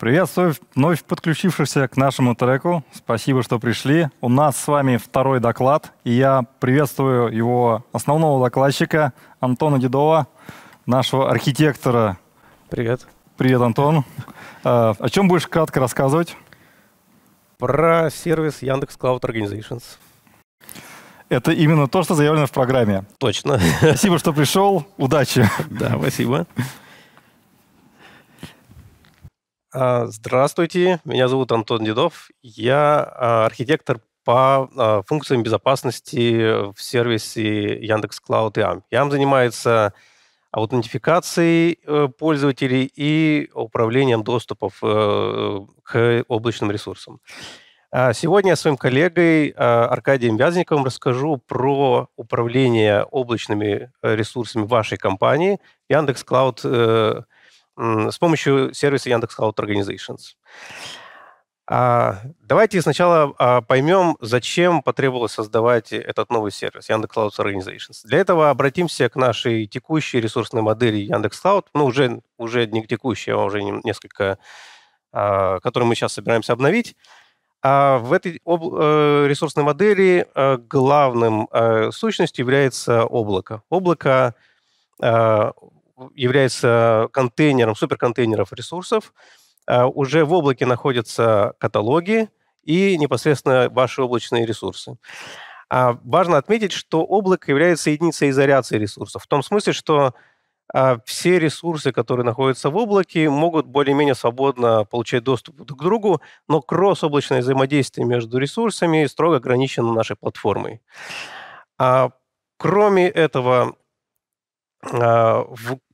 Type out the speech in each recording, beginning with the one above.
Приветствую вновь подключившихся к нашему треку. Спасибо, что пришли. У нас с вами второй доклад, и я приветствую его основного докладчика Антона Дедова, нашего архитектора. Привет. Привет, Антон. Э, о чем будешь кратко рассказывать? Про сервис Яндекс Cloud Organizations. Это именно то, что заявлено в программе. Точно. Спасибо, что пришел. Удачи. Да, спасибо. А, здравствуйте, меня зовут Антон Дедов. Я а, архитектор по а, функциям безопасности в сервисе Яндекс Клауд и Ям. Ям занимается аутентификацией э, пользователей и управлением доступов э, к облачным ресурсам. Сегодня я своим коллегой Аркадием Вязниковым расскажу про управление облачными э, ресурсами вашей компании Яндекс Клауд с помощью сервиса Яндекс Cloud Organizations. Давайте сначала а, поймем, зачем потребовалось создавать этот новый сервис Яндекс Cloud Organizations. Для этого обратимся к нашей текущей ресурсной модели Яндекс Cloud, ну уже, уже не текущей, а уже несколько, а, которую мы сейчас собираемся обновить. А в этой э, ресурсной модели э, главным э, сущностью является облако. Облако является контейнером, суперконтейнеров ресурсов, а, уже в облаке находятся каталоги и непосредственно ваши облачные ресурсы. А, важно отметить, что облако является единицей изоляции ресурсов, в том смысле, что а, все ресурсы, которые находятся в облаке, могут более-менее свободно получать доступ друг к другу, но кросс-облачное взаимодействие между ресурсами строго ограничено нашей платформой. Кроме этого, а,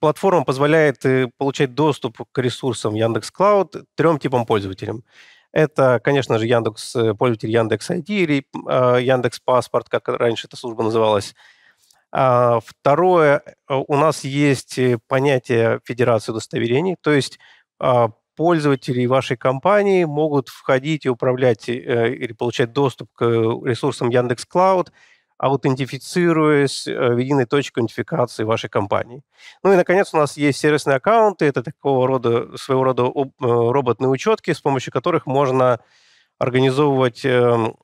платформа позволяет э, получать доступ к ресурсам Яндекс Клауд трем типам пользователям. Это, конечно же, Яндекс, э, пользователь Яндекс ID или а, Яндекс Паспорт, как раньше эта служба называлась. А, второе, э, у нас есть понятие федерации удостоверений, то есть пользователи вашей компании могут входить и управлять или получать доступ к ресурсам Яндекс Клауд – аутентифицируясь э, в единой точке идентификации вашей компании. Ну и, наконец, у нас есть сервисные аккаунты. Это такого рода, своего рода э, роботные учетки, с помощью которых можно организовывать эм,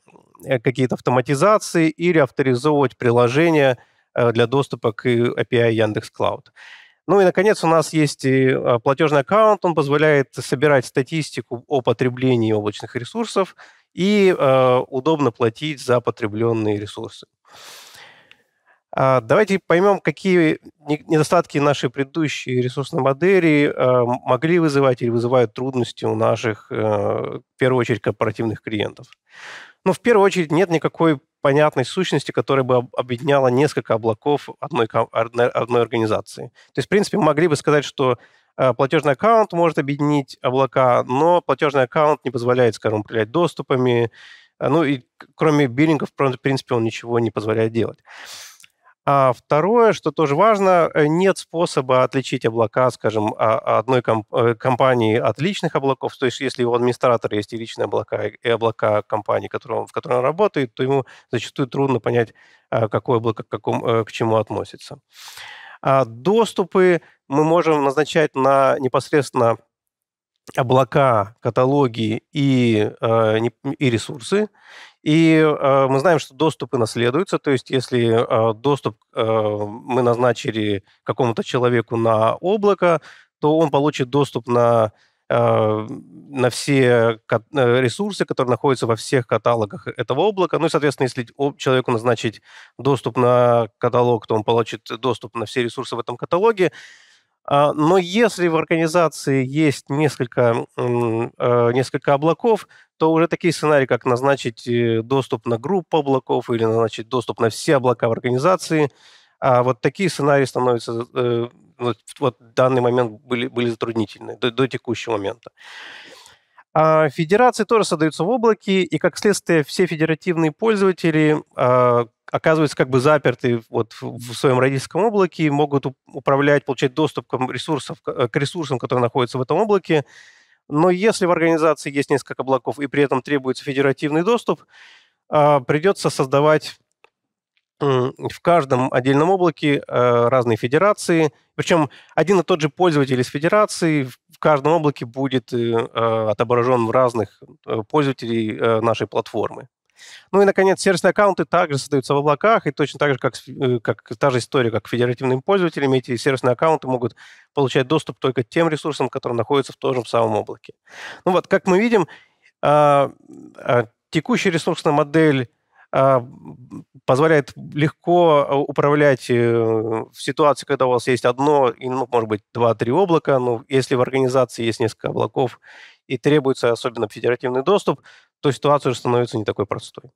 э, какие-то автоматизации или авторизовывать приложения для доступа к API Яндекс Клауд. Ну и, наконец, у нас есть и платежный аккаунт. Он позволяет собирать статистику о потреблении облачных ресурсов и э, удобно платить за потребленные ресурсы. А, давайте поймем, какие недостатки нашей предыдущей ресурсной модели а, могли вызывать или вызывают трудности у наших, э, в первую очередь, корпоративных клиентов. Но ну, в первую очередь нет никакой понятной сущности, которая бы объединяла несколько облаков одной, одной организации. То есть, в принципе, мы могли бы сказать, что э, платежный аккаунт может объединить облака, но платежный аккаунт не позволяет, скажем, управлять доступами, а, ну и кроме биллингов, в принципе, он ничего не позволяет делать. А второе, что тоже важно, э, нет способа отличить облака, скажем, а, а одной комп- э, компании от личных облаков. То есть, если у администратора есть и личные облака, и облака компании, в которой он работает, то ему зачастую трудно понять, какое облако к, какому, э, к чему относится. А доступы мы можем назначать на непосредственно облака, каталоги и, э, и ресурсы. И э, мы знаем, что доступы наследуются, то есть если э, доступ э, мы назначили какому-то человеку на облако, то он получит доступ на, э, на все э, ресурсы, которые находятся во всех каталогах этого облака. Ну и, соответственно, если человеку назначить доступ на каталог, то он получит доступ на все ресурсы в этом каталоге. А, но если в организации есть несколько, э, несколько облаков, то уже такие сценарии, как назначить э, доступ на группу облаков или назначить доступ на все облака в организации, а вот такие сценарии становятся э, вот, вот в данный момент были, были затруднительны до, до текущего момента. А, федерации тоже создаются в облаке, и как следствие все федеративные пользователи, оказываются как бы заперты вот в своем родительском облаке, могут управлять, получать доступ к ресурсам, э, к ресурсам, которые находятся в этом облаке. Но если в организации есть несколько облаков и при этом требуется федеративный доступ, а, придется создавать в каждом отдельном облаке э, разные федерации. Причем один и тот же пользователь из федерации в каждом облаке будет э, отображен в разных пользователей нашей платформы. Ну и, наконец, сервисные аккаунты также создаются в облаках, и точно так же, как, э, как та же история, как федеративным пользователям эти сервисные аккаунты могут получать доступ только к тем ресурсам, которые находятся в том же самом облаке. Ну вот, как мы видим, а, а, текущая ресурсная модель а, позволяет легко э, управлять э, в ситуации, когда у вас есть одно, ну, может быть, два-три облака, но если в организации есть несколько облаков и требуется особенно федеративный доступ, то ситуация уже становится не такой простой.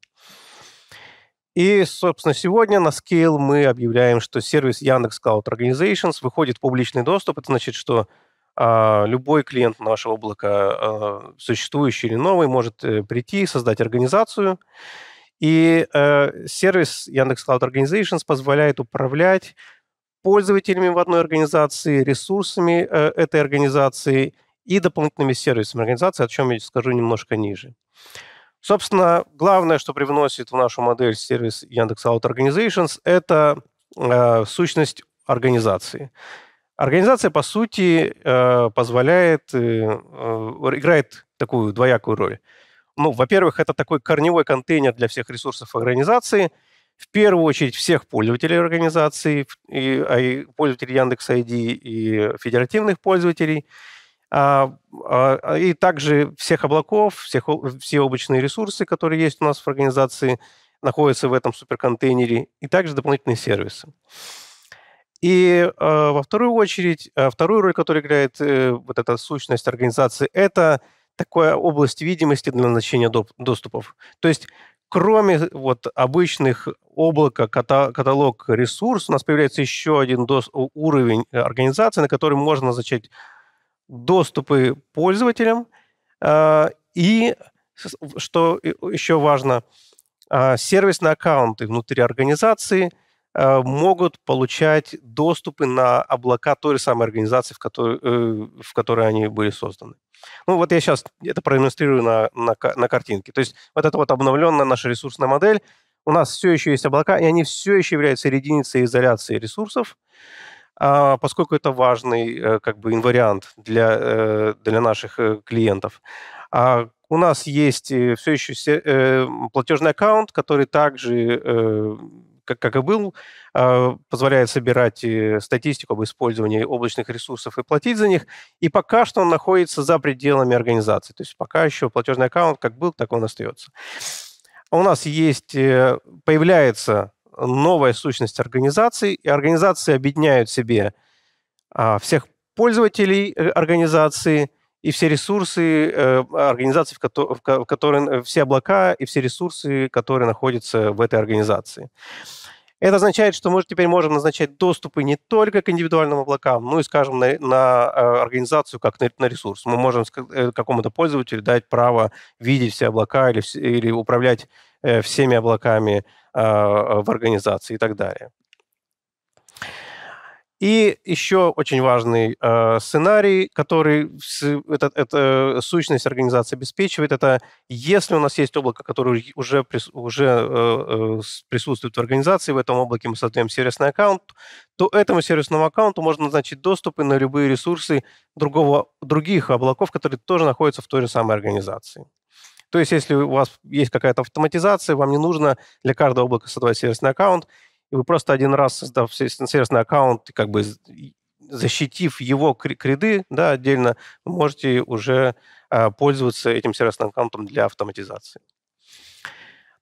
И, собственно, сегодня на Scale мы объявляем, что сервис Яндекс Cloud Organizations выходит в публичный доступ. Это значит, что а, любой клиент нашего облака, а, существующий или новый, может э, прийти, создать организацию. И э, сервис Яндекс Cloud Organizations позволяет управлять пользователями в одной организации, ресурсами э, этой организации – и дополнительными сервисами организации, о чем я скажу немножко ниже. Собственно, главное, что привносит в нашу модель сервис Яндекс Out Organizations, это э, сущность организации. Организация, по сути, э, позволяет, э, э, играет такую двоякую роль. Ну, во-первых, это такой корневой контейнер для всех ресурсов организации, в первую очередь всех пользователей организации, и, а и пользователей Яндекс.Айди и федеративных пользователей – а, а, а, и также всех облаков, всех, все облачные ресурсы, которые есть у нас в организации, находятся в этом суперконтейнере, и также дополнительные сервисы. И э, во вторую очередь, вторую роль, которую играет э, вот эта сущность организации, это такая область видимости для назначения доп- доступов. То есть кроме вот обычных облака, ката- каталог ресурс, у нас появляется еще один дос- уровень э, организации, на который можно назначать доступы пользователям. А, и, что еще важно, а, сервисные аккаунты внутри организации а, могут получать доступы на облака той самой организации, в которой, э, в которой они были созданы. Ну вот я сейчас это проиллюстрирую на, на, на картинке. То есть вот это вот обновленная наша ресурсная модель. У нас все еще есть облака, и они все еще являются единицей изоляции ресурсов а поскольку это важный э, как бы инвариант для, э, для наших э, клиентов. А у нас есть все еще платежный аккаунт, который также как, как и был, а, позволяет собирать статистику об использовании облачных ресурсов и платить за них. И пока что он находится за пределами организации. То есть пока еще платежный аккаунт как был, так он остается. А у нас есть, появляется новая сущность организации, и организации объединяют себе а, всех пользователей э, организации и все ресурсы э, организации, в, ко- которой э, все облака и все ресурсы, которые находятся в этой организации. Это означает, что мы теперь можем назначать доступы не только к индивидуальным облакам, но и, скажем, на, на организацию как на, на ресурс. Мы можем какому-то пользователю дать право видеть все облака или, или управлять Э, всеми облаками а, а, в организации и так далее. И еще очень важный э, сценарий, который с, это, это сущность организации обеспечивает, это если у нас есть облако, которое уже, уже э, э присутствует в организации, в этом облаке мы создаем сервисный аккаунт, то этому сервисному аккаунту можно назначить доступы на любые ресурсы другого, других облаков, которые тоже находятся в той же самой организации. То есть, если у вас есть какая-то автоматизация, вам не нужно для каждого облака создавать сервисный аккаунт, и вы просто один раз создав сервисный аккаунт, как бы защитив его креды да, отдельно, вы можете уже а, пользоваться этим сервисным аккаунтом для автоматизации.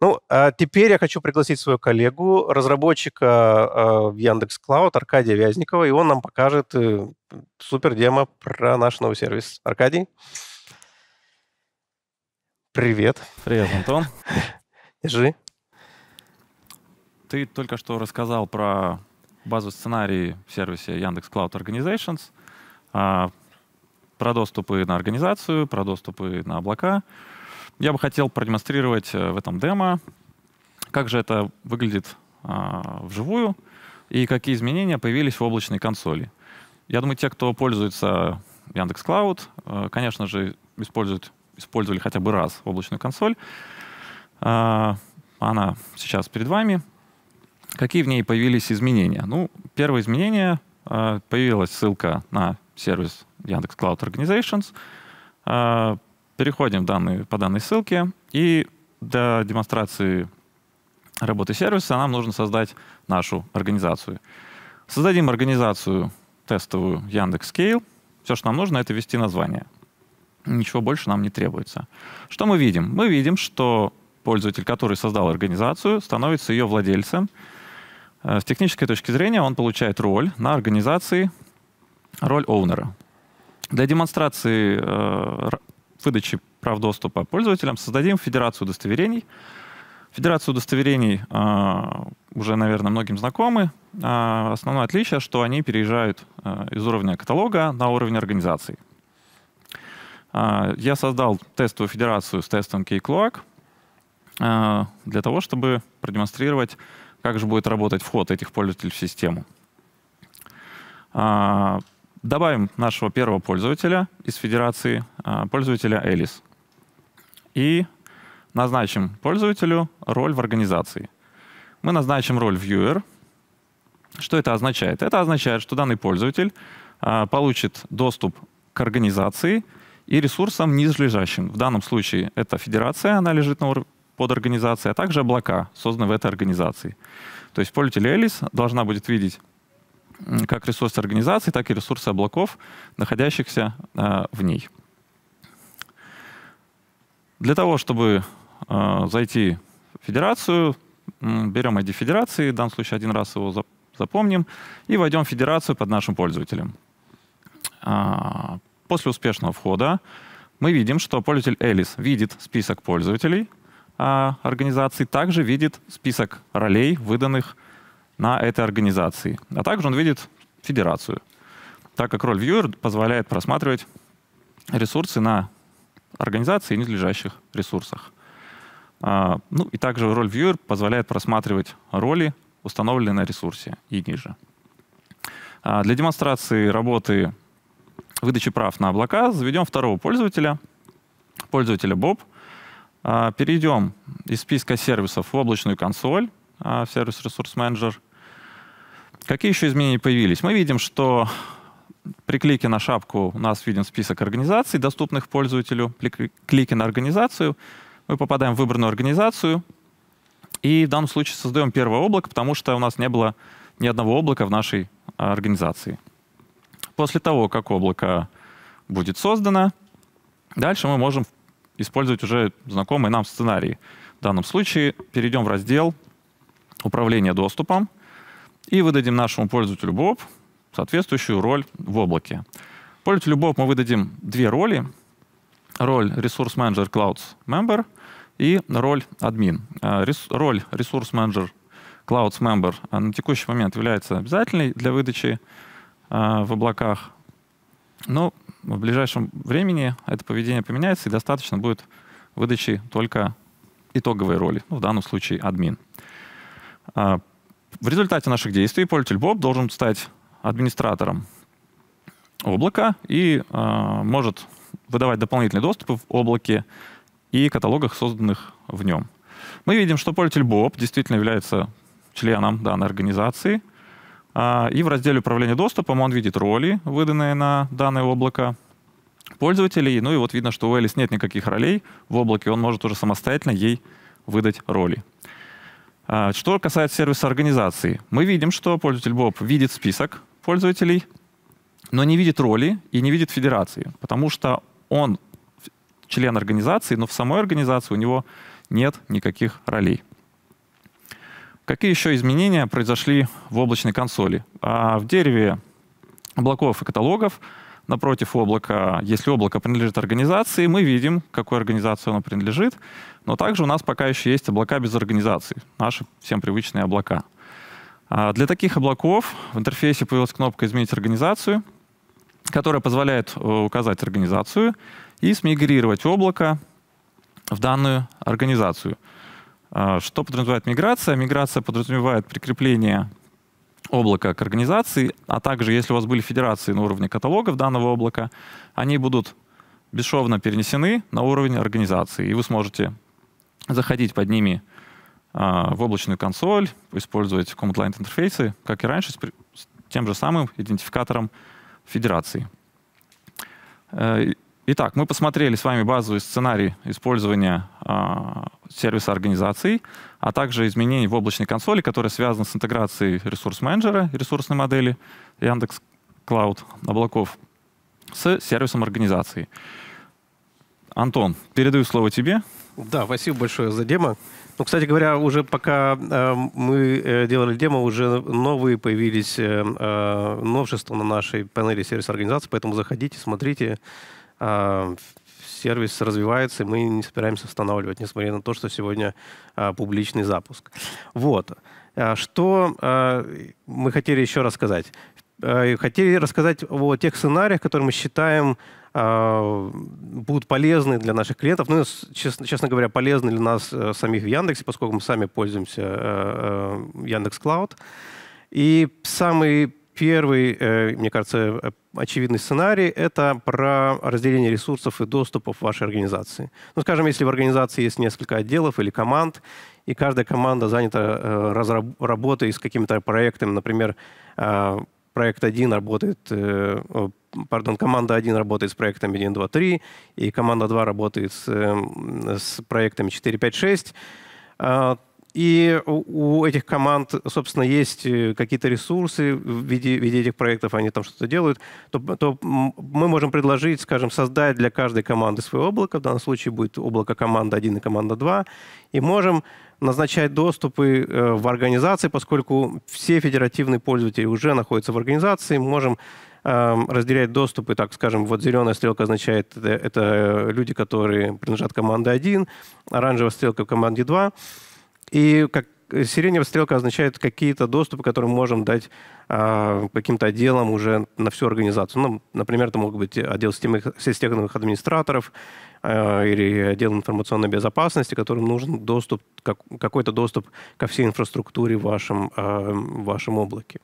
Ну, а теперь я хочу пригласить свою коллегу, разработчика а, в Яндекс Клауд Аркадия Вязникова, и он нам покажет э, супер демо про наш новый сервис. Аркадий? Привет. Привет, Антон. Держи. Ты только что рассказал про базу сценарий в сервисе Яндекс Cloud Organizations, а, про доступы на организацию, про доступы на облака. Я бы хотел продемонстрировать э, в этом демо, как же это выглядит а, вживую и какие изменения появились в облачной консоли. Я думаю, те, кто пользуется Яндекс Cloud, э, конечно же, используют использовали хотя бы раз облачную консоль. А, она сейчас перед вами. Какие в ней появились изменения? Ну, первое изменение а, — появилась ссылка на сервис Яндекс Cloud Organizations. А, переходим данные, по данной ссылке, и для демонстрации работы сервиса нам нужно создать нашу организацию. Создадим организацию тестовую Яндекс Scale. Все, что нам нужно, это ввести название ничего больше нам не требуется. Что мы видим? Мы видим, что пользователь, который создал организацию, становится ее владельцем. Э, с технической точки зрения он получает роль на организации, роль оунера. Для демонстрации э, выдачи прав доступа пользователям создадим федерацию удостоверений. Федерацию удостоверений э, уже, наверное, многим знакомы. основное отличие, что они переезжают из уровня каталога на уровень организации. А, я создал тестовую федерацию с тестом Keycloak а, для того, чтобы продемонстрировать, как же будет работать вход этих пользователей в систему. А, добавим нашего первого пользователя из федерации, пользователя Элис. И назначим пользователю роль в организации. Мы назначим роль viewer. Что это означает? Это означает, что данный пользователь получит доступ к организации — и ресурсом низлежащим. В данном случае это федерация, она лежит на уровне под организацией, а также облака, созданные в этой организации. То есть пользователь Элис должна будет видеть как ресурсы организации, так и ресурсы облаков, находящихся э, в ней. Для того, чтобы э, зайти в федерацию, э, берем ID федерации, в данном случае один раз его запомним, и войдем в федерацию под нашим пользователем. А, После успешного входа мы видим, что пользователь Элис видит список пользователей а, организации, также видит список ролей, выданных на этой организации. А также он видит федерацию, так как роль Viewer позволяет просматривать ресурсы на организации и недлежащих ресурсах. А, ну и также роль Viewer позволяет просматривать роли, установленные на ресурсе и ниже. А для демонстрации работы выдачи прав на облака заведем второго пользователя, пользователя Боб. А, перейдем из списка сервисов в облачную консоль, а, в сервис Ресурс Менеджер. Какие еще изменения появились? Мы видим, что при клике на шапку у нас виден список организаций, доступных пользователю. При клике на организацию мы попадаем в выбранную организацию. И в данном случае создаем первое облако, потому что у нас не было ни одного облака в нашей а, организации. После того, как облако будет создано, дальше мы можем использовать уже знакомый нам сценарий. В данном случае перейдем в раздел «Управление доступом» и выдадим нашему пользователю Bob соответствующую роль в облаке. Пользователю Bob мы выдадим две роли. Роль Resource Manager Clouds Member и роль Admin. Э, роль Resource Manager Clouds Member на текущий момент является обязательной для выдачи а, в облаках. Но в ближайшем времени это поведение поменяется, и достаточно будет выдачи только итоговой роли, ну, в данном случае админ. А, в результате наших действий пользователь Боб должен стать администратором облака и э, может выдавать дополнительные доступы в облаке и каталогах, созданных в нем. Мы видим, что пользователь Боб действительно является членом данной организации – а, и в разделе управления доступом он видит роли, выданные на данное облако пользователей. Ну и вот видно, что у Элис нет никаких ролей в облаке, он может уже самостоятельно ей выдать роли. А, что касается сервиса организации, мы видим, что пользователь Боб видит список пользователей, но не видит роли и не видит федерации, потому что он член организации, но в самой организации у него нет никаких ролей. Какие еще изменения произошли в облачной консоли? А, в дереве облаков и каталогов напротив облака, если облако принадлежит организации, мы видим, какой организации оно принадлежит. Но также у нас пока еще есть облака без организации, наши всем привычные облака. А, для таких облаков в интерфейсе появилась кнопка «Изменить организацию», которая позволяет э, указать организацию и смигрировать облако в данную организацию – а, что подразумевает миграция? Миграция подразумевает прикрепление облака к организации, а также, если у вас были федерации на уровне каталогов данного облака, они будут бесшовно перенесены на уровень организации, и вы сможете заходить под ними а, в облачную консоль, использовать Command Line интерфейсы, как и раньше, с тем же самым идентификатором федерации. Э, Итак, мы посмотрели с вами базовый сценарий использования э, сервиса Организации, а также изменений в облачной консоли, которые связаны с интеграцией ресурс-менеджера, ресурсной модели Яндекс Клауд облаков с сервисом организации. Антон, передаю слово тебе. Да, спасибо большое за демо. Ну, кстати говоря, уже пока э, мы э, делали демо, уже новые появились э, э новшества на нашей панели сервиса организации, поэтому заходите, смотрите. А, сервис развивается, и мы не собираемся останавливать, несмотря на то, что сегодня а, публичный запуск. Вот. А, что мы хотели еще рассказать? Хотели рассказать о тех сценариях, которые мы считаем будут полезны для наших клиентов. Ну, честно, честно говоря, полезны для нас э, самих в Яндексе, поскольку мы сами пользуемся э, э, Яндекс Клауд. И самый Первый, э, мне кажется, э, очевидный сценарий – это про разделение ресурсов и доступов вашей организации. Ну, скажем, если в организации есть несколько отделов или команд, и каждая команда занята э, разраб- работой с какими то проектами, например, проект 1 работает, пардон, команда 1 работает с проектами 1, 2, 3, и команда 2 работает с, с проектами 4, 5, 6, и у этих команд, собственно, есть э, какие-то ресурсы в виде, в виде этих проектов, они там что-то делают, то, то мы можем предложить, скажем, создать для каждой команды свое облако, в данном случае будет облако команда 1 и команда 2, и можем назначать доступы э, в организации, поскольку все федеративные пользователи уже находятся в организации, можем эм, разделять доступы, так скажем, вот зеленая стрелка означает, э, это, это люди, которые принадлежат команде 1, оранжевая стрелка в команде 2, и как э, сиреневая стрелка означает какие-то доступы, которые мы можем дать э, каким-то отделам уже на всю организацию. Ну, например, это могут быть отдел системных администраторов э, или отдел информационной безопасности, которым нужен доступ, как, какой-то доступ ко всей инфраструктуре в вашем, э, в вашем облаке.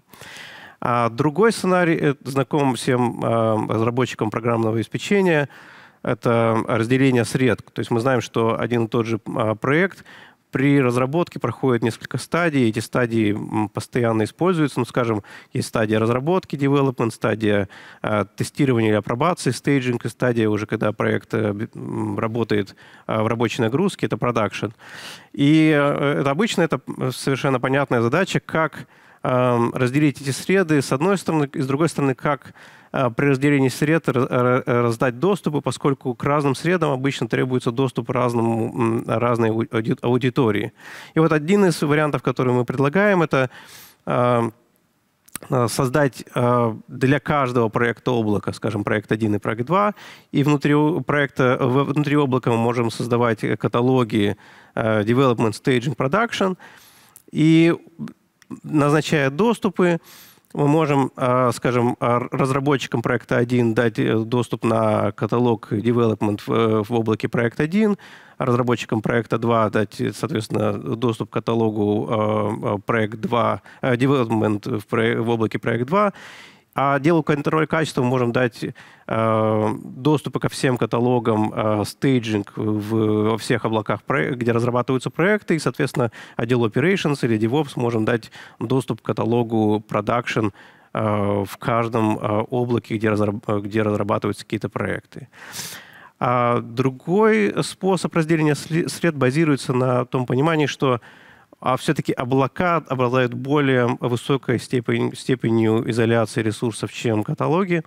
А другой сценарий э, знаком всем э, разработчикам программного обеспечения – это разделение средств. То есть мы знаем, что один и тот же проект при разработке проходит несколько стадий. Эти стадии постоянно используются. Ну, скажем, есть стадия разработки, development, стадия э, тестирования или апробации, стейджинг, и стадия уже, когда проект э, работает э, в рабочей нагрузке, это production И э, это обычно это совершенно понятная задача, как разделить эти среды с одной стороны, и с другой стороны, как Э, при разделении сред раздать доступы, поскольку к разным средам обычно требуется доступ разному, разной аудитории. И вот один из вариантов, который мы предлагаем, это э, э, создать для каждого проекта облака, скажем, проект 1 и проект 2, и внутри проекта, внутри облака мы можем создавать каталоги development, staging, production, и назначая доступы, мы можем, а, скажем, а, разработчикам проекта 1 дать э, доступ на каталог development э, в облаке проекта 1, а разработчикам проекта 2 дать, э, соответственно, доступ к каталогу проект 2, development в облаке проект 2, а делу контроля качества мы можем дать э, доступы ко всем каталогам, э, стейджинг в, во всех облаках, где разрабатываются проекты, и, соответственно, отделу operations или DevOps можем дать доступ к каталогу production э, в каждом э, облаке, где, разраб э, где разрабатываются какие-то проекты. А другой способ разделения сред базируется на том понимании, что а все-таки облака обладают более высокой степень, степенью изоляции ресурсов, чем каталоги.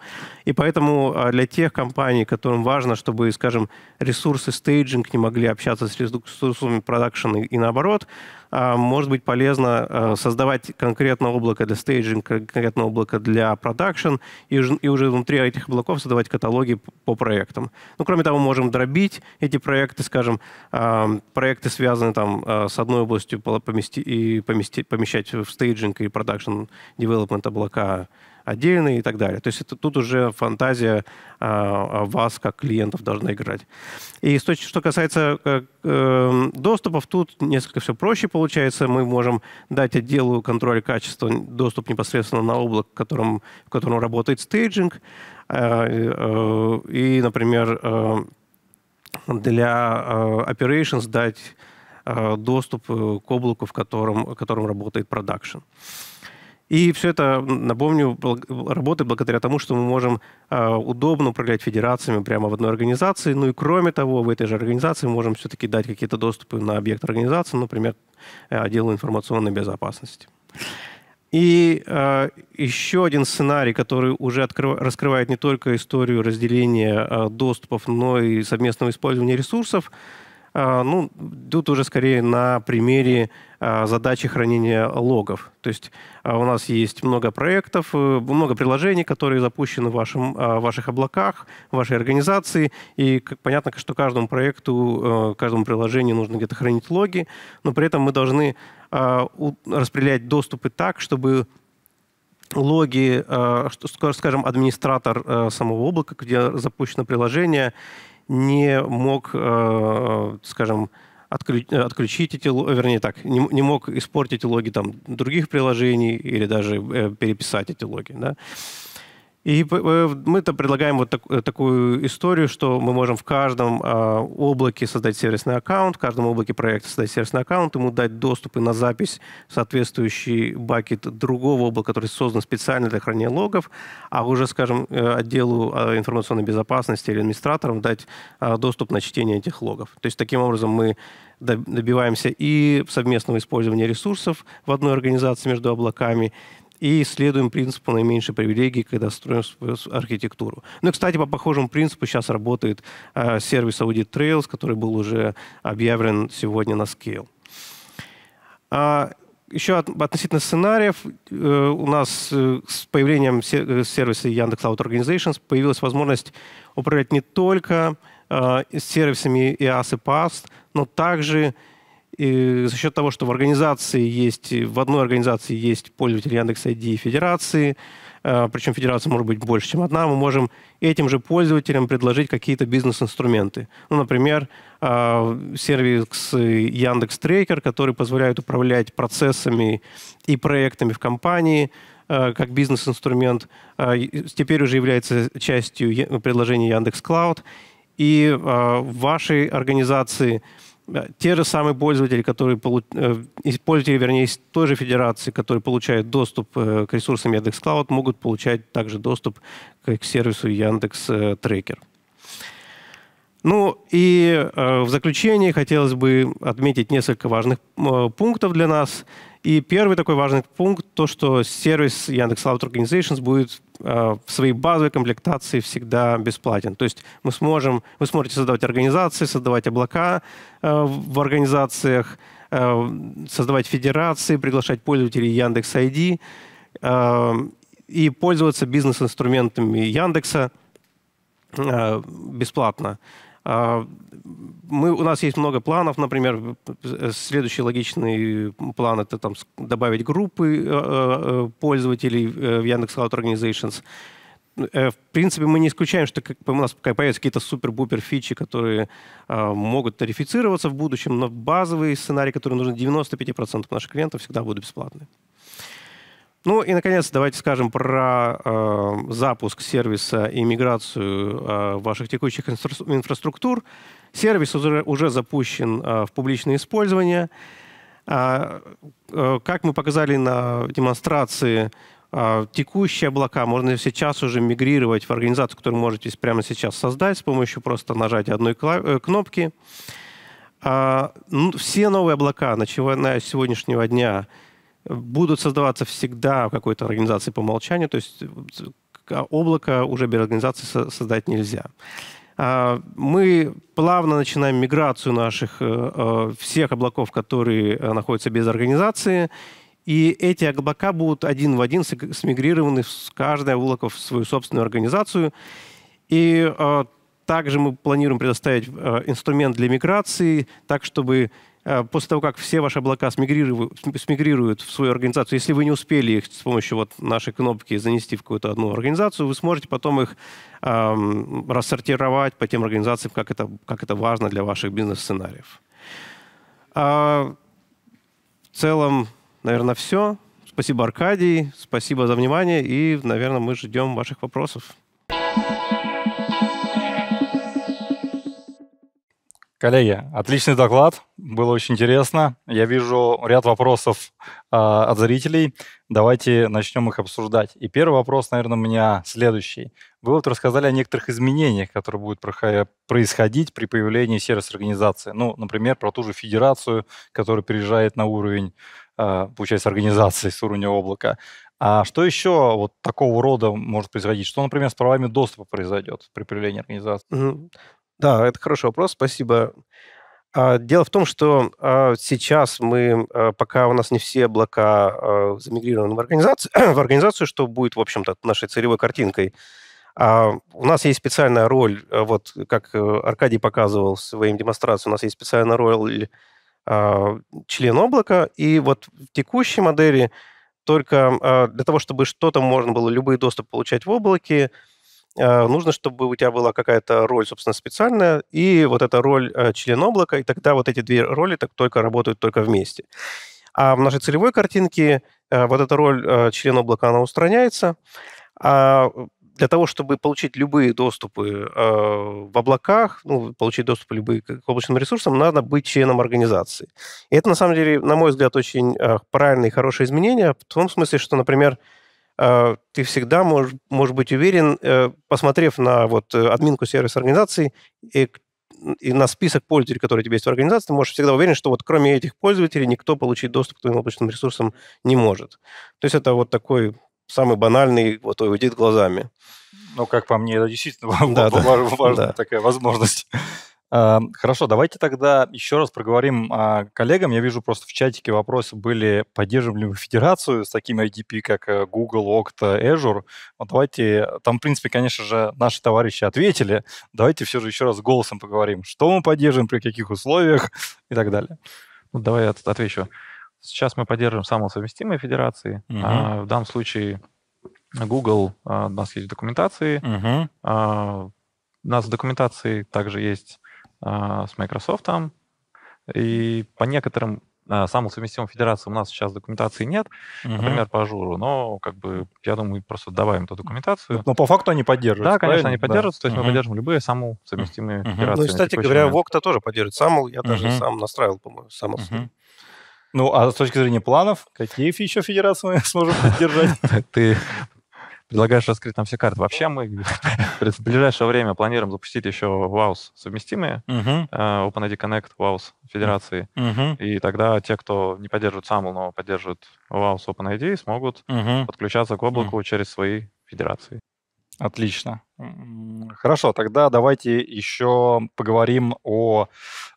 И поэтому а, для тех компаний, которым важно, чтобы, скажем, ресурсы стейджинг не могли общаться с ресурсами продакшена и наоборот, а, может быть полезно э, создавать конкретное облако для стейджинга, конкретное облако для продакшн, и, уже внутри этих облаков создавать каталоги по проектам. Ну, кроме того, мы можем дробить эти проекты, скажем, а, проекты связанные там э, с одной областью помести, и помести, помещать в стейджинг и продакшн development облака отдельные и так далее. То есть это тут уже фантазия а, а вас как клиентов должна играть. И с точки, что касается э, эм, доступов, тут несколько все проще получается. Мы можем дать отделу контроля качества доступ непосредственно на облак, в котором, в котором работает стейджинг. Э, э, и, например, э, для э, operations дать э, доступ э, к облаку, в котором, в котором работает продакшн. И все это, напомню, работает благодаря тому, что мы можем а, удобно управлять федерациями прямо в одной организации. Ну и кроме того, в этой же организации мы можем все-таки дать какие-то доступы на объект организации, например, э, отделу информационной безопасности. И э, а, еще один сценарий, который уже открыв... раскрывает не только историю разделения э, доступов, но и совместного использования ресурсов. Э, ну, тут уже скорее на примере Э, задачи хранения логов. То есть э, у нас есть много проектов, э, много приложений, которые запущены в, вашем, в ваших облаках, в вашей организации. И понятно, что каждому проекту, каждому приложению нужно где-то хранить логи, но при этом мы должны распределять доступы так, чтобы логи, скажем, администратор самого облака, где запущено приложение, не мог, скажем, отключ, отключить эти, вернее так, не, не мог испортить логи там других приложений или даже э, переписать эти логи, да. И э, мы-то предлагаем вот так, э, такую историю, что мы можем в каждом э, облаке создать сервисный аккаунт, в каждом облаке проекта создать сервисный аккаунт, ему дать доступ и на запись соответствующий бакет другого облака, который создан специально для хранения логов, а уже, скажем, э, отделу а, информационной безопасности или администраторам дать э, доступ на чтение этих логов. То есть таким образом мы добиваемся и совместного использования ресурсов в одной организации между облаками, и следуем принципу наименьшей привилегии, когда строим свою архитектуру. Ну и, кстати, по похожему принципу сейчас работает э, сервис Audit Trails, который был уже объявлен сегодня на Scale. А, еще от, относительно сценариев, э, у нас э, с появлением э, сервиса Яндекс Cloud Organizations появилась возможность управлять не только э, сервисами EAS и PAST, но также и э, за счет того, что в организации есть, в одной организации есть пользователи Яндекс ID и Федерации, э, причем федерация может быть больше, чем одна, мы можем этим же пользователям предложить какие-то бизнес-инструменты. Ну, например, э, сервис Яндекс Трекер, который позволяет управлять процессами и проектами в компании, как бизнес-инструмент, теперь уже является частью предложения Яндекс Клауд. И в вашей организации – Э, те же самые пользователи, которые получ... Э, пользователи, вернее, из той же федерации, которые получают доступ э, к ресурсам Яндекс Клауд, могут получать также доступ к сервису Яндекс Трекер. Ну и в заключение хотелось бы отметить несколько важных пунктов для нас – и первый такой важный пункт, то, что сервис Яндекс Cloud Organizations будет э, в своей базовой комплектации всегда бесплатен. То есть мы сможем, вы сможете создавать организации, создавать облака э, в организациях, э, создавать федерации, приглашать пользователей Яндекс ID и пользоваться бизнес-инструментами Яндекса бесплатно. А, мы, у нас есть много планов, например, следующий логичный план это там добавить группы э, э, э, пользователей в Яндекс Cloud Organizations. В принципе, мы не исключаем, что у нас появятся какие-то супер-бупер фичи, которые а, могут тарифицироваться в будущем, но базовый сценарий, который нужен 95% наших клиентов, всегда будут бесплатные. Ну и, наконец, давайте скажем про э, запуск сервиса и миграцию э, ваших текущих инфраструктур. Сервис уже, уже запущен э, в публичное использование. Э, э, как мы показали на демонстрации, э, текущие облака можно сейчас уже мигрировать в организацию, которую можете прямо сейчас создать с помощью просто нажатия одной э, кнопки. Э, все новые облака, начиная с сегодняшнего дня, будут создаваться всегда в какой-то организации по умолчанию, то есть э, облако уже без организации создать нельзя. А, мы плавно начинаем миграцию наших э, э, всех облаков, которые находятся без организации, и эти облака будут один в один смигрированы с каждое облако в свою собственную организацию. И также мы планируем предоставить инструмент для миграции, так чтобы Э, после того, как все ваши облака смигрируют, смигрируют в свою организацию, если вы не успели их с помощью вот нашей кнопки занести в какую-то одну организацию, вы сможете потом их эм, рассортировать по тем организациям, как это, как это важно для ваших бизнес-сценариев. А, в целом, наверное, все. Спасибо, Аркадий, спасибо за внимание, и, наверное, мы ждем ваших вопросов. thank you Коллеги, отличный доклад, было очень интересно. Я вижу ряд вопросов э, от зрителей. Давайте начнем их обсуждать. И первый вопрос, наверное, у меня следующий. Вы вот рассказали о некоторых изменениях, которые будут происходить при появлении сервис-организации. Ну, например, про ту же федерацию, которая переезжает на уровень, э, получается, организации с уровня облака. А что еще вот такого рода может происходить? Что, например, с правами доступа произойдет при появлении организации? Угу. Да, это хороший вопрос, спасибо. А, дело в том, что а, сейчас мы, а, пока у нас не все облака замигрированы в организацию, в организацию, что будет, в общем-то, нашей целевой картинкой, у нас есть специальная роль, э, вот как э, Аркадий показывал в своей демонстрации, у нас есть специальная роль член облака, и вот в текущей модели только для того, чтобы что-то можно было, любые доступы получать в облаке, Э, нужно, чтобы у тебя была какая-то роль, собственно, специальная, и вот эта роль э, член облака, и тогда вот эти две роли так только работают только вместе. А в нашей целевой картинке э, вот эта роль член облака, она устраняется. А для того, чтобы получить любые доступы в облаках, ну, получить доступ любые к облачным ресурсам, надо быть членом организации. И это, на самом деле, на мой взгляд, очень правильные, правильное и хорошее изменение в том смысле, что, например, Э, ты всегда можешь, можешь быть уверен, э, посмотрев на вот э, админку сервиса организации и, и на список пользователей, которые у тебя есть в организации, ты можешь всегда уверен, что вот кроме этих пользователей никто получить доступ к твоим облачным ресурсам не может. То есть это вот такой самый банальный вот увидит глазами. Ну, как по мне, это действительно да, важная да, такая возможность. Эм, хорошо, давайте тогда еще раз проговорим а, коллегам. Я вижу просто в чатике вопросы были, поддерживаем ли мы федерацию с такими IDP, как э, Google, Okta, Azure. Вот давайте, э, там, в принципе, конечно же, наши товарищи ответили. Давайте все же еще раз голосом поговорим, что мы поддерживаем, при каких условиях и так далее. Ну, давай я отвечу. Сейчас мы поддерживаем самосовместимые федерации. Угу. А, в данном случае Google, а, у нас есть документации. Угу. А, у нас в документации также есть а, с Microsoft. И по некоторым а, совместимым федерациям у нас сейчас документации нет, угу. например, по ажуру, но как бы я думаю, просто добавим эту документацию. Но по факту они поддерживают. Да, конечно, правильно? они поддерживают, да. то есть угу. мы поддерживаем любые самосовместимые угу. федерации. Ну, и, кстати говоря, ВОК-то тоже поддерживает. Самл я угу. даже сам настраивал, по-моему, самл. Угу. Ну, а с точки зрения планов, какие еще федерации мы сможем поддержать? Ты предлагаешь раскрыть нам все карты. Вообще мы в ближайшее время планируем запустить еще ВАУС совместимые, э, OpenID Connect, ВАУС Федерации. И тогда те, кто не поддерживает SAML, но поддерживает ВАУС OpenID, смогут подключаться к облаку через свои федерации. Отлично. Хорошо, тогда давайте еще поговорим о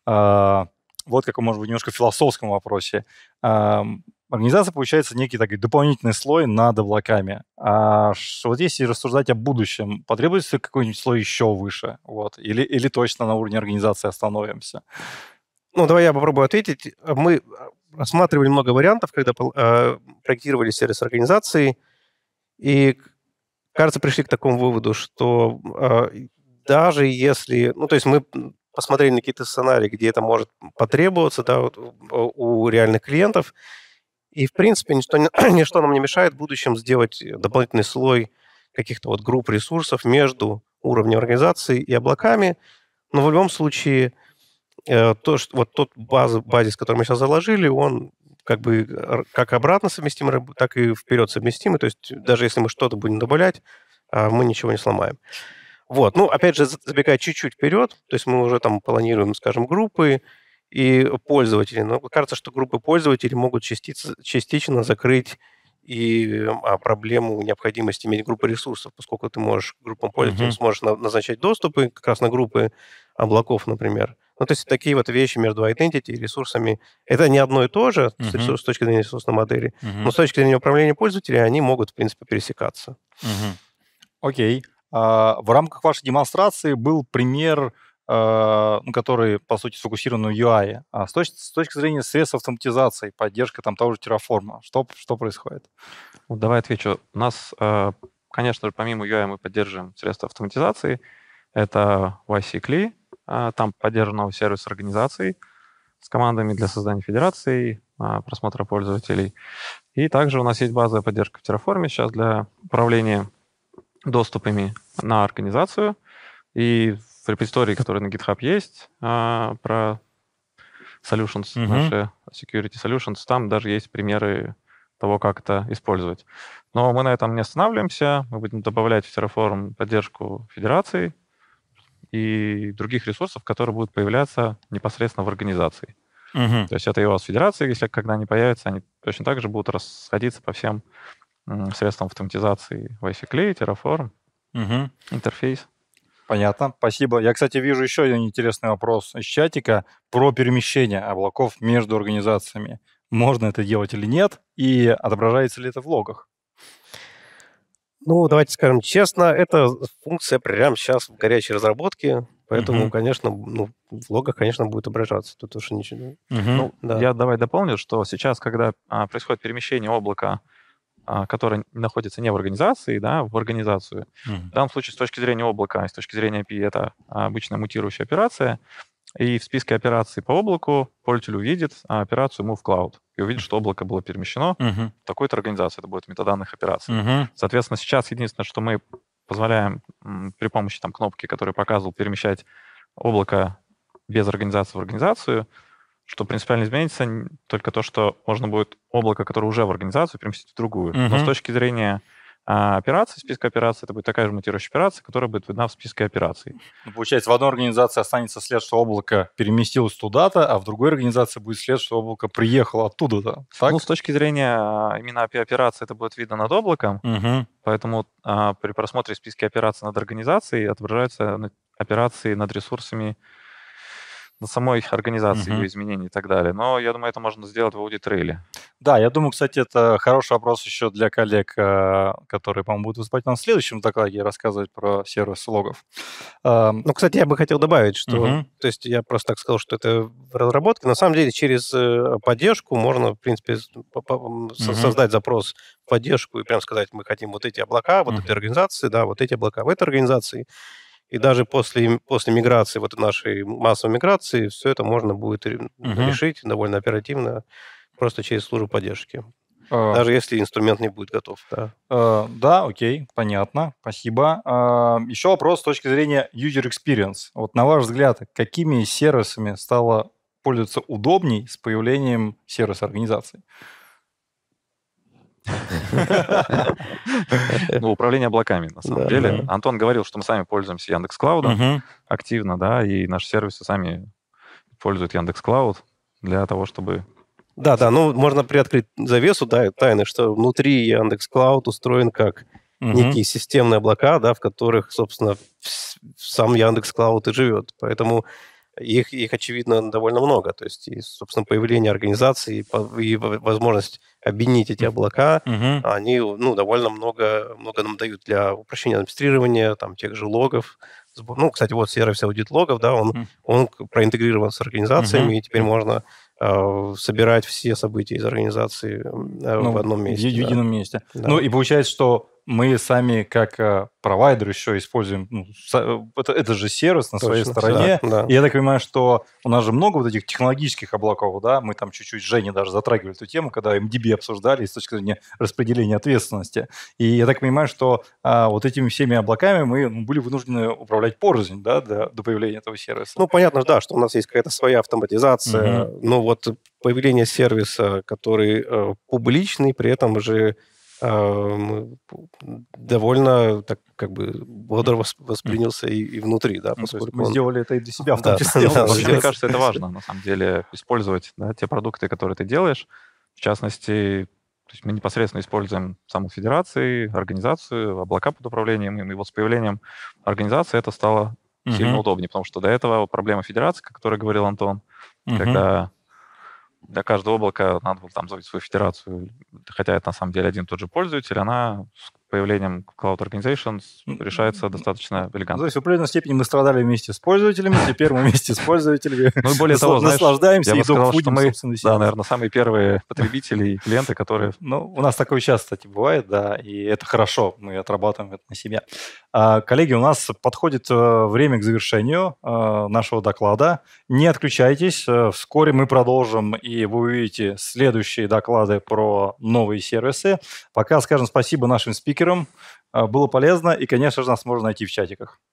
э, вот каком, может быть, немножко философском вопросе. Э, организация получается некий такой дополнительный слой над облаками. А вот если рассуждать о будущем, потребуется какой-нибудь слой еще выше? Вот. Или, или точно на уровне организации остановимся? Ну, давай я попробую ответить. Мы а, рассматривали много вариантов, когда э, проектировали сервис организации, и, кажется, пришли к такому выводу, что э, даже если... Ну, то есть мы посмотрели на какие-то сценарии, где это может потребоваться да, вот, у реальных клиентов, и, в принципе, ничто, ничто нам не мешает в будущем сделать дополнительный слой каких-то вот групп ресурсов между уровнем организации и облаками. Но в любом случае, э, то, что, вот тот баз, базис, который мы сейчас заложили, он как бы как обратно совместимый, так и вперед совместимый. То есть даже если мы что-то будем добавлять, а, мы ничего не сломаем. Вот. Ну, опять же, забегая чуть-чуть вперед, то есть мы уже там планируем, скажем, группы, и пользователи. Но кажется, что группы пользователей могут частиц, частично закрыть и эм, а, проблему необходимости иметь группы ресурсов, поскольку ты можешь группам пользователей mm-hmm. сможешь на, назначать доступы как раз на группы облаков, например. Ну, то есть такие вот вещи между identity и ресурсами, это не одно и то же mm-hmm. с, точки зрения ресурсной модели, mm-hmm. но с точки зрения управления пользователями они могут, в принципе, пересекаться. Окей. Mm-hmm. Okay. А, в рамках вашей демонстрации был пример а, который, по сути, сфокусирован на UI. А с точки, с точки зрения средств автоматизации, поддержка там того же Terraform, что, что происходит? Ну, давай отвечу. У нас, а, конечно же, помимо UI мы поддерживаем средства автоматизации. Это YCCLI, а, там поддержан новый сервис организаций с командами для создания федерации просмотра пользователей. И также у нас есть базовая поддержка в Terraform сейчас для управления доступами на организацию. И с репозиторий, который на GitHub есть, а, про solutions, угу. наши security solutions, там даже есть примеры того, как это использовать. Но мы на этом не останавливаемся. Мы будем добавлять в Terraform поддержку федерации и других ресурсов, которые будут появляться непосредственно в организации. Угу. То есть это и у вас федерации, если когда они появятся, они точно так же будут расходиться по всем средствам автоматизации Wi-Fi Clay, Terraform, угу. интерфейс. Понятно, спасибо. Я, кстати, вижу еще один интересный вопрос из чатика про перемещение облаков между организациями. Можно это делать или нет? И отображается ли это в логах? Ну, давайте скажем честно, эта функция прямо сейчас в горячей разработке, поэтому, угу. конечно, ну, в логах, конечно, будет отображаться. Тут уж ничего. Угу. Ну, да. Я давай дополню, что сейчас, когда а, происходит перемещение облака а, которая находится не в организации, да, а в организацию. Mm-hmm. В данном случае с точки зрения облака, с точки зрения API это обычная мутирующая операция. И в списке операций по облаку пользователь увидит а операцию Move Cloud и увидит, что облако было перемещено uh-huh. в такую-то организацию. Это будет метаданных операций. Uh-huh. Соответственно, сейчас единственное, что мы позволяем при помощи там, кнопки, которую показывал, перемещать облако без организации в организацию — что принципиально изменится только то, что можно будет облако, которое уже в организацию, переместить в другую. Угу. Но с точки зрения а операции, списка операций, это будет такая же мутирующая операция, которая будет видна в списке операций. Ну, получается, в одной организации останется след, что облако переместилось туда-то, а в другой организации будет след, что облако приехало оттуда-то. Так? Ну, с точки зрения а, именно операции, это будет видно над облаком, угу. поэтому а, при просмотре списка операций над организацией отображаются а, операции над ресурсами на самой организации, угу. ее изменений и так далее. Но я думаю, это можно сделать в аудитрейле. Да, я думаю, кстати, это хороший вопрос еще для коллег, э, которые, по-моему, будут выступать на следующем докладе и рассказывать про сервис логов. Э, ну, кстати, я бы хотел добавить, что... Угу. То есть я просто так сказал, что это разработка. На самом деле через э, поддержку можно, в принципе, угу. создать запрос в поддержку и прямо сказать, мы хотим вот эти облака, вот угу. эти организации, да, вот эти облака в этой организации. И даже после, после миграции, вот нашей массовой миграции, все это можно будет угу. решить довольно оперативно, просто через службу поддержки. А. Даже если инструмент не будет готов. Да, а, да окей, понятно, спасибо. А, еще вопрос с точки зрения user experience. Вот на ваш взгляд, какими сервисами стало пользоваться удобней с появлением сервис-организации? Ну, управление облаками, на самом деле. Антон говорил, что мы сами пользуемся Яндекс Клаудом активно, да, и наши сервисы сами пользуют Яндекс Клауд для того, чтобы да, да, ну можно приоткрыть завесу да, тайны, что внутри Яндекс Клауд устроен как угу. некие системные облака, да, в которых, собственно, сам Яндекс Клауд и живет. Поэтому их, их, очевидно, довольно много. То есть, и, собственно, появление организации и возможность объединить эти облака, угу. они ну, довольно много, много нам дают для упрощения администрирования, там, тех же логов. Ну, кстати, вот сервис аудит логов, да, он, угу. он проинтегрирован с организациями, угу. и теперь можно а, собирать все события из организации а, ну, в одном месте. В едином да. месте. Да. Ну и получается, что мы сами как э, провайдер еще используем, ну, со, это, это же сервис на Точно, своей стороне. Да, да. И я так понимаю, что у нас же много вот этих технологических облаков, да, мы там чуть-чуть Жене даже затрагивали эту тему, когда MDB обсуждали с точки зрения распределения ответственности. И я так понимаю, что а, вот этими всеми облаками мы ну, были вынуждены управлять порознь, да, до, до появления этого сервиса. Ну, понятно, да, что у нас есть какая-то своя автоматизация, угу. но вот появление сервиса, который э, публичный, при этом же Э, мы довольно так как бы бодро воспринялся и, и внутри, да, ну, поскольку ну, мы он... сделали это и для себя в том да, числе. Да, Вообще, мне кажется, это важно, на самом деле, использовать да, те продукты, которые ты делаешь. В частности, то есть мы непосредственно используем саму федерацию, организацию, облака под управлением, и вот с появлением организации это стало mm-hmm. сильно удобнее, потому что до этого проблема федерации, о которой говорил Антон, mm когда для каждого облака надо было там заводить свою федерацию, хотя это на самом деле один и тот же пользователь, она появлением Cloud Organizations решается достаточно элегантно. То есть в определенной степени мы страдали вместе с пользователями, теперь мы вместе с пользователями ну, более того, наслаждаемся знаешь, я бы сказал, что мы, Да, наверное, самые первые потребители и клиенты, которые... Ну, у нас такое часто, кстати, бывает, да, и это хорошо, мы отрабатываем это на себя. А, коллеги, у нас подходит э, время к завершению э, нашего доклада. Не отключайтесь, э, вскоре мы продолжим, и вы увидите следующие доклады про новые сервисы. Пока скажем спасибо нашим спикерам, спикером. А, было полезно, и, конечно же, нас можно найти в чатиках.